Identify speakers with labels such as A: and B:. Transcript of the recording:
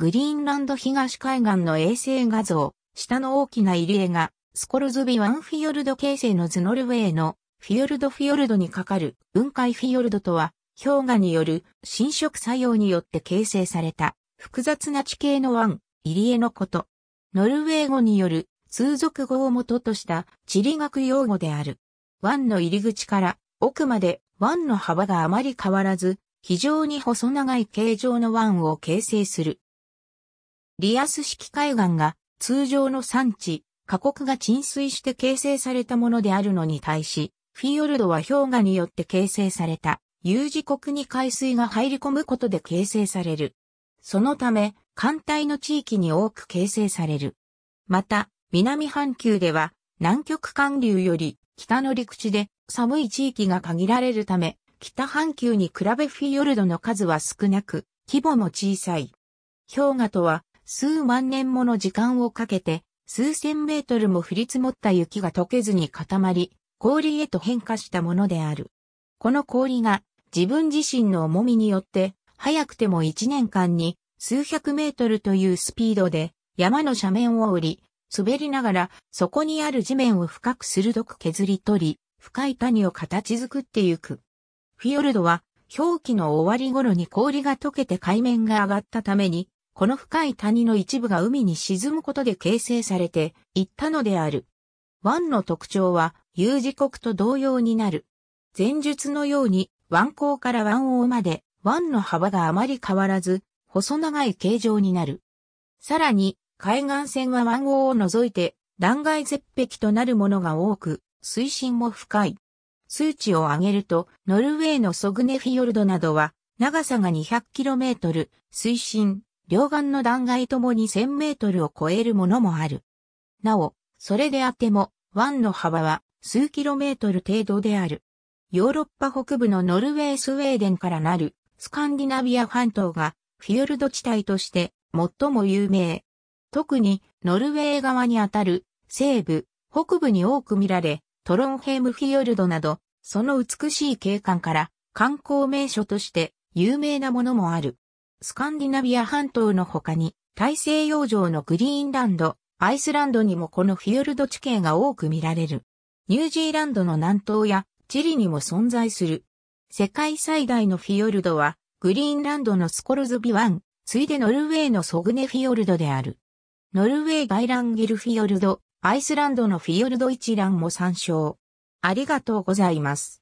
A: グリーンランド東海岸の衛星画像、下の大きな入り江が、スコルズビワンフィヨルド形成のズノルウェーのフィヨルドフィヨルドにかかる雲海フィヨルドとは、氷河による侵食作用によって形成された複雑な地形の湾、入り江のこと。ノルウェー語による通俗語を元とした地理学用語である。湾の入り口から奥まで湾の幅があまり変わらず、非常に細長い形状の湾を形成する。リアス式海岸が通常の産地、過酷が浸水して形成されたものであるのに対し、フィヨルドは氷河によって形成された U 字国に海水が入り込むことで形成される。そのため、艦隊の地域に多く形成される。また、南半球では、南極寒流より北の陸地で寒い地域が限られるため、北半球に比べフィヨルドの数は少なく、規模も小さい。氷河とは数万年もの時間をかけて、数千メートルも降り積もった雪が溶けずに固まり、氷へと変化したものである。この氷が自分自身の重みによって、早くても一年間に数百メートルというスピードで山の斜面を降り、滑りながらそこにある地面を深く鋭く削り取り、深い谷を形作ってゆく。フィヨルドは氷期の終わり頃に氷が溶けて海面が上がったためにこの深い谷の一部が海に沈むことで形成されていったのである。湾の特徴は U 字国と同様になる。前述のように湾口から湾王まで湾の幅があまり変わらず細長い形状になる。さらに海岸線は湾王を除いて断崖絶壁となるものが多く水深も深い。数値を上げるとノルウェーのソグネフィヨルドなどは長さが 200km、水深両岸の断崖ともに1000メートルを超えるものもある。なお、それであっても、湾の幅は数キロメートル程度である。ヨーロッパ北部のノルウェースウェーデンからなるスカンディナビア半島がフィヨルド地帯として最も有名。特にノルウェー側にあたる西部、北部に多く見られ、トロンヘームフィヨルドなど、その美しい景観から観光名所として有名なものもある。スカンディナビア半島の他に、大西洋上のグリーンランド、アイスランドにもこのフィヨルド地形が多く見られる。ニュージーランドの南東やチリにも存在する。世界最大のフィヨルドは、グリーンランドのスコルズビ湾、ついでノルウェーのソグネフィヨルドである。ノルウェーバイランギルフィヨルド、アイスランドのフィヨルド一覧も参照。ありがとうございます。